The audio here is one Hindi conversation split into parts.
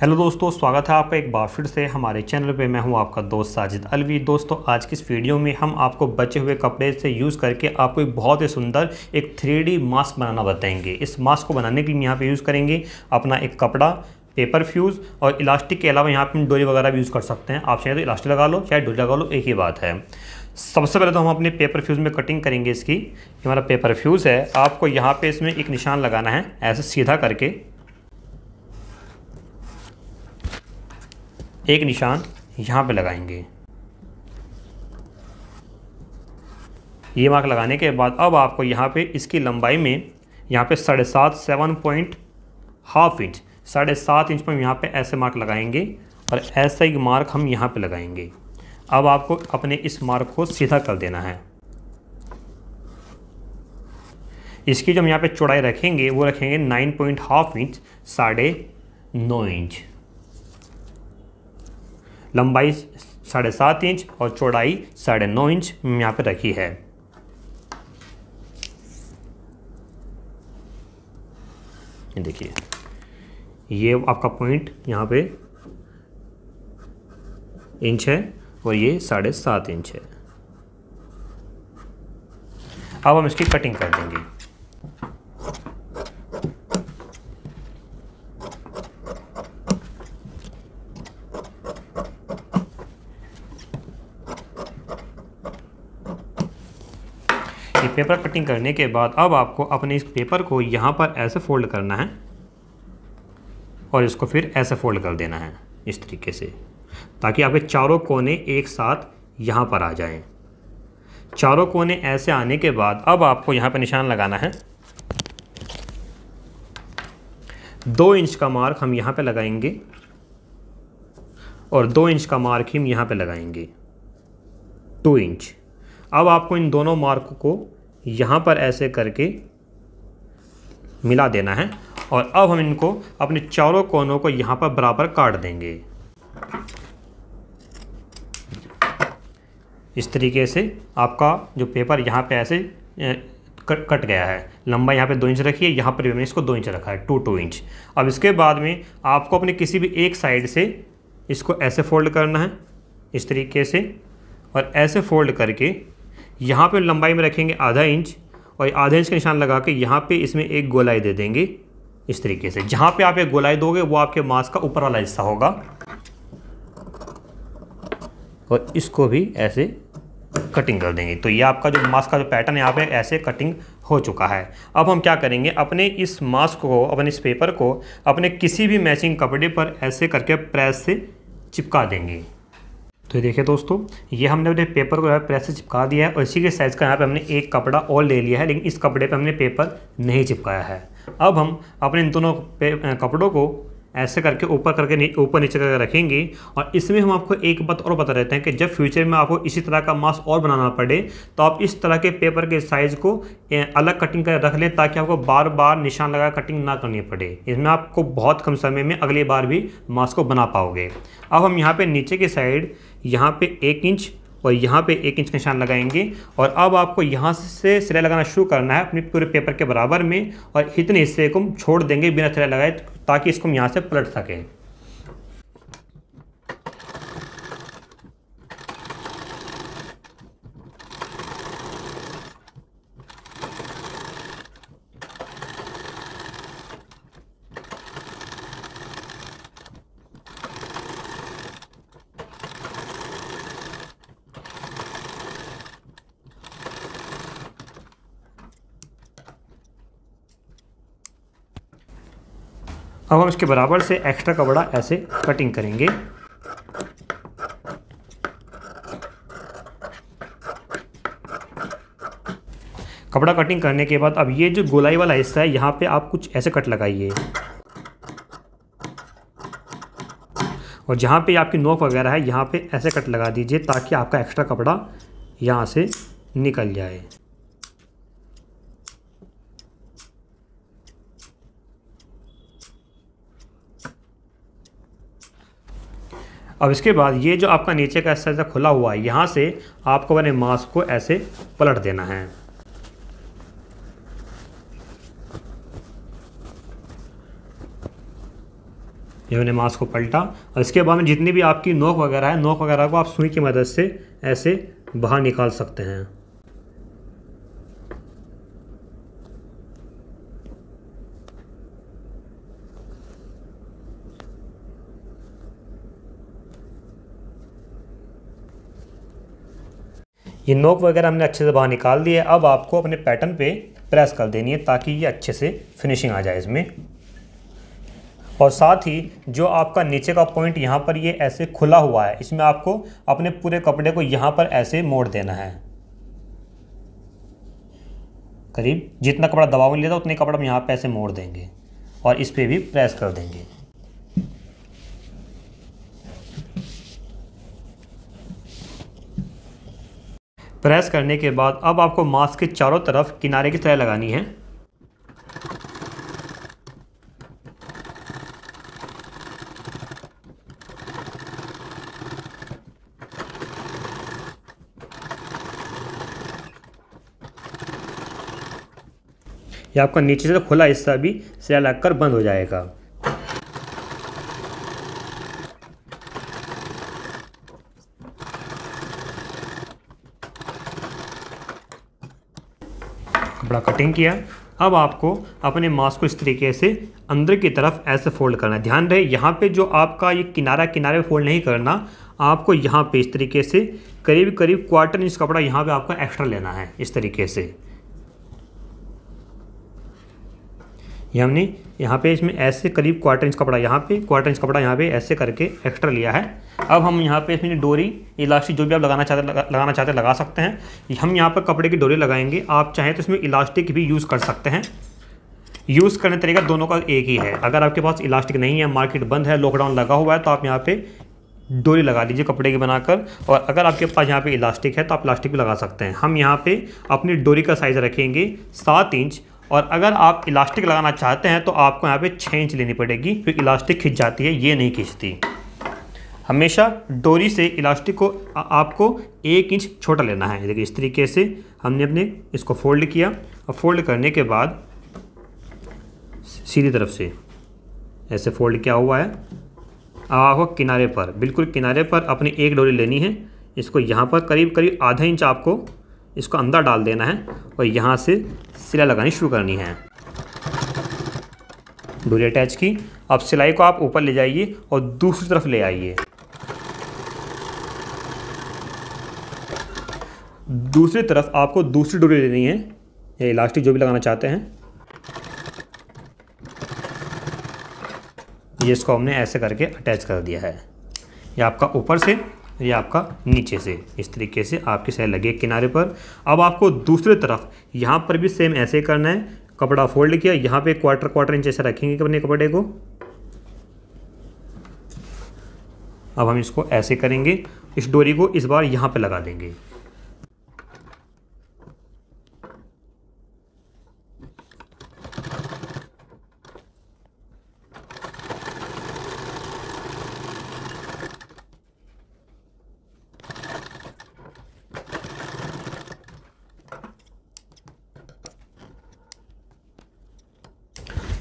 हेलो दोस्तों स्वागत है आपका एक बार फिर से हमारे चैनल पे मैं हूं आपका दोस्त साजिद अलवी दोस्तों आज की इस वीडियो में हम आपको बचे हुए कपड़े से यूज़ करके आपको एक बहुत ही सुंदर एक थ्री मास्क बनाना बताएंगे इस मास्क को बनाने के लिए यहाँ पे यूज़ करेंगे अपना एक कपड़ा पेपर फ्यूज़ और इलास्टिक के अलावा यहाँ पर डोरी वगैरह भी यूज़ कर सकते हैं आप चाहे तो इलास्टिक लगा लो चाहे डोरी लगा लो एक ही बात है सबसे पहले तो हम अपने पेपर फ्यूज़ में कटिंग करेंगे इसकी हमारा पेपर फ्यूज़ है आपको यहाँ पर इसमें एक निशान लगाना है ऐसे सीधा करके एक निशान यहाँ पे लगाएंगे ये मार्क लगाने के बाद अब आपको यहाँ पे इसकी लंबाई में यहाँ पे साढ़े सात सेवन पॉइंट हाफ इंच साढ़े सात इंच पर हम यहाँ पे ऐसे मार्क लगाएंगे और ऐसा ही मार्क हम यहाँ पे लगाएंगे अब आपको अपने इस मार्क को सीधा कर देना है इसकी जो हम यहाँ पे चौड़ाई रखेंगे वो रखेंगे नाइन पॉइंट हाफ इंच साढ़े नौ इंच लंबाई साढ़े सात इंच और चौड़ाई साढ़े नौ इंच यहाँ पर रखी है देखिए ये आपका पॉइंट यहाँ पे इंच है और ये साढ़े सात इंच है अब हम इसकी कटिंग कर देंगे ये पेपर कटिंग करने के बाद अब आपको अपने इस पेपर को यहाँ पर ऐसे फोल्ड करना है और इसको फिर ऐसे फोल्ड कर देना है इस तरीके से ताकि आपके चारों कोने एक साथ यहाँ पर आ जाएं। चारों कोने ऐसे आने के बाद अब आपको यहाँ पर निशान लगाना है दो इंच का मार्क हम यहाँ पर लगाएंगे और दो इंच का मार्क हम यहाँ पर लगाएंगे टू इंच अब आपको इन दोनों मार्क को यहाँ पर ऐसे करके मिला देना है और अब हम इनको अपने चारों कोनों को यहाँ पर बराबर काट देंगे इस तरीके से आपका जो पेपर यहाँ पे ऐसे कट गया है लंबा यहाँ पे दो इंच रखी है यहाँ पर भी मैंने इसको दो इंच रखा है टू टू इंच अब इसके बाद में आपको अपने किसी भी एक साइड से इसको ऐसे फोल्ड करना है इस तरीके से और ऐसे फोल्ड करके यहाँ पे लंबाई में रखेंगे आधा इंच और आधा इंच का निशान लगा के यहाँ पे इसमें एक गोलाई दे देंगे इस तरीके से जहाँ पे आप एक गोलाई दोगे वो आपके मास्क का ऊपर वाला हिस्सा होगा और इसको भी ऐसे कटिंग कर देंगे तो ये आपका जो मास्क का जो पैटर्न यहाँ पे ऐसे कटिंग हो चुका है अब हम क्या करेंगे अपने इस मास्क को अपने इस पेपर को अपने किसी भी मैचिंग कपड़े पर ऐसे करके प्रेस से चिपका देंगे तो ये देखिए दोस्तों ये हमने अपने पेपर को प्रेस से चिपका दिया है और इसी के साइज़ का यहाँ पे हमने एक कपड़ा और ले लिया है लेकिन इस कपड़े पे हमने पेपर नहीं चिपकाया है अब हम अपने इन दोनों कपड़ों को ऐसे करके ऊपर करके ऊपर नीचे करके रखेंगे और इसमें हम आपको एक बात और बता देते हैं कि जब फ्यूचर में आपको इसी तरह का मास्क और बनाना पड़े तो आप इस तरह के पेपर के साइज़ को अलग कटिंग कर रख लें ताकि आपको बार बार निशान लगा कटिंग ना करनी पड़े इसमें आपको बहुत कम समय में अगली बार भी मास्क को बना पाओगे अब हम यहाँ पर नीचे की साइड यहाँ पे एक इंच और यहाँ पे एक इंच निशान लगाएंगे और अब आपको यहाँ से सिलाई लगाना शुरू करना है अपने पूरे पेपर के बराबर में और इतने हिस्से को हम छोड़ देंगे बिना सिलाई लगाए ताकि इसको हम यहाँ से पलट सकें अब हम इसके बराबर से एक्स्ट्रा कपड़ा ऐसे कटिंग करेंगे कपड़ा कटिंग करने के बाद अब ये जो गोलाई वाला हिस्सा है यहाँ पे आप कुछ ऐसे कट लगाइए और जहाँ पे आपकी नोक वगैरह है यहाँ पे ऐसे कट लगा दीजिए ताकि आपका एक्स्ट्रा कपड़ा यहाँ से निकल जाए अब इसके बाद ये जो आपका नीचे का हिस्सा खुला हुआ है यहाँ से आपको अपने मास्क को ऐसे पलट देना है ये मैंने मास्क को पलटा और इसके बाद में जितनी भी आपकी नोक वगैरह है नोक वगैरह को आप सुई की मदद से ऐसे बाहर निकाल सकते हैं ये नोक वगैरह हमने अच्छे से बाहर निकाल दिया है अब आपको अपने पैटर्न पे प्रेस कर देनी है ताकि ये अच्छे से फिनिशिंग आ जाए इसमें और साथ ही जो आपका नीचे का पॉइंट यहाँ पर ये ऐसे खुला हुआ है इसमें आपको अपने पूरे कपड़े को यहाँ पर ऐसे मोड़ देना है करीब जितना कपड़ा दबाव में लेता उतने कपड़ा हम यहाँ पर ऐसे मोड़ देंगे और इस पर भी प्रेस कर देंगे प्रेस करने के बाद अब आपको मास्क के चारों तरफ किनारे की तरह लगानी है या आपका नीचे से खुला हिस्सा भी सिलाई लगकर बंद हो जाएगा कपड़ा कटिंग किया अब आपको अपने मास्क को इस तरीके से अंदर की तरफ ऐसे फोल्ड करना है ध्यान रहे यहाँ पे जो आपका ये किनारा किनारे फोल्ड नहीं करना आपको यहाँ पे इस तरीके से करीब करीब क्वार्टर इंच कपड़ा यहाँ पे आपका एक्स्ट्रा लेना है इस तरीके से ये हमने यहाँ पे इसमें ऐसे करीब क्वार्टर इंच कपड़ा यहाँ पे क्वार्टर इंच कपड़ा यहाँ पे ऐसे करके एक्स्ट्रा लिया है अब हम यहाँ पे इसमें डोरी इलास्टिक जो भी आप लगाना चाहते लगा, लगाना चाहते लगा सकते हैं हम यहाँ पर कपड़े की डोरी लगाएंगे आप चाहें तो इसमें इलास्टिक भी यूज़ कर सकते हैं यूज़ करने तरीका दोनों का एक ही है अगर आपके पास इलास्टिक नहीं है मार्केट बंद है लॉकडाउन लगा हुआ है तो आप यहाँ पर डोरी लगा लीजिए कपड़े की बनाकर और अगर आपके पास यहाँ पे इलास्टिक है तो आप इलास्टिक भी लगा सकते हैं हम यहाँ पे अपनी डोरी का साइज़ रखेंगे सात इंच और अगर आप इलास्टिक लगाना चाहते हैं तो आपको यहाँ पे छः इंच लेनी पड़ेगी क्योंकि इलास्टिक खिंच जाती है ये नहीं खींचती हमेशा डोरी से इलास्टिक को आपको एक इंच छोटा लेना है देखिए इस तरीके से हमने अपने इसको फोल्ड किया और फोल्ड करने के बाद सीधी तरफ से ऐसे फोल्ड किया हुआ है अब आपको किनारे पर बिल्कुल किनारे पर अपनी एक डोरी लेनी है इसको यहाँ पर करीब करीब आधा इंच आपको इसको अंदर डाल देना है और यहाँ से सिलाई लगानी शुरू करनी है डोरी अटैच की अब सिलाई को आप ऊपर ले जाइए और दूसरी तरफ ले आइए दूसरी तरफ आपको दूसरी डोरी लेनी है या इलास्टिक जो भी लगाना चाहते हैं ये इसको हमने ऐसे करके अटैच कर दिया है ये आपका ऊपर से ये आपका नीचे से इस तरीके से आपकी सेल लगी किनारे पर अब आपको दूसरी तरफ यहाँ पर भी सेम ऐसे करना है कपड़ा फोल्ड किया यहाँ पे क्वार्टर क्वार्टर इंच ऐसे रखेंगे अपने कपड़े को अब हम इसको ऐसे करेंगे इस डोरी को इस बार यहाँ पे लगा देंगे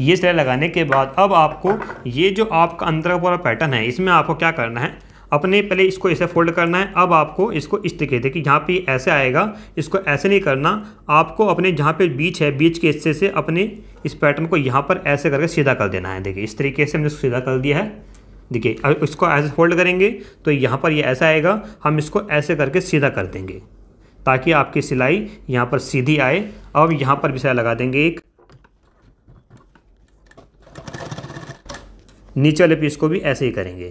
ये सिलाई लगाने के बाद अब आपको ये जो आपका अंदर का पूरा पैटर्न है इसमें आपको क्या करना है अपने पहले इसको ऐसे फोल्ड करना है अब आपको इसको इस तरीके से यहाँ पे ऐसे आएगा इसको ऐसे नहीं करना आपको अपने जहाँ पे बीच है बीच के हिस्से से अपने इस पैटर्न को यहाँ पर ऐसे करके सीधा कर देना है देखिए इस तरीके से हमने सीधा कर दिया है देखिए अब इसको ऐसे फोल्ड करेंगे तो यहाँ पर ये यह ऐसा आएगा हम इसको ऐसे करके सीधा कर देंगे ताकि आपकी सिलाई यहाँ पर सीधी आए अब यहाँ पर भी सिलाई लगा देंगे एक नीचे वाले पीस को भी ऐसे ही करेंगे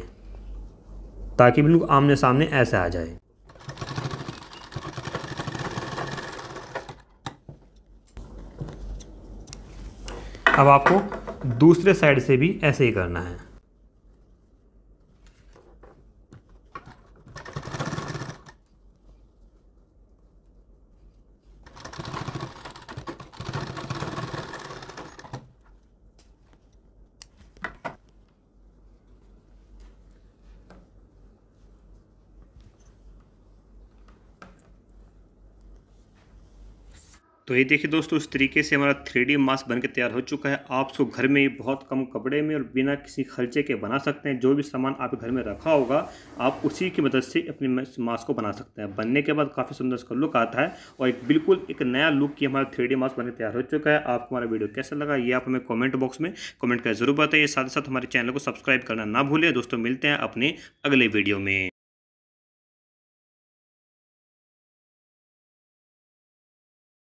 ताकि बिल्कुल आमने सामने ऐसे आ जाए अब आपको दूसरे साइड से भी ऐसे ही करना है तो ये देखिए दोस्तों इस तरीके से हमारा थ्री मास्क बन तैयार हो चुका है आप इसको घर में बहुत कम कपड़े में और बिना किसी खर्चे के बना सकते हैं जो भी सामान आप घर में रखा होगा आप उसी की मदद से अपने मास्क को बना सकते हैं बनने के बाद काफ़ी सुंदर इसका लुक आता है और एक बिल्कुल एक नया लुक की हमारा थ्री मास्क बनकर तैयार हो चुका है आपको हमारा वीडियो कैसा लगा ये आप हमें कॉमेंट बॉक्स में कॉमेंट कर जरूर बताइए साथ ही साथ हमारे चैनल को सब्सक्राइब करना ना भूलें दोस्तों मिलते हैं अपने अगले वीडियो में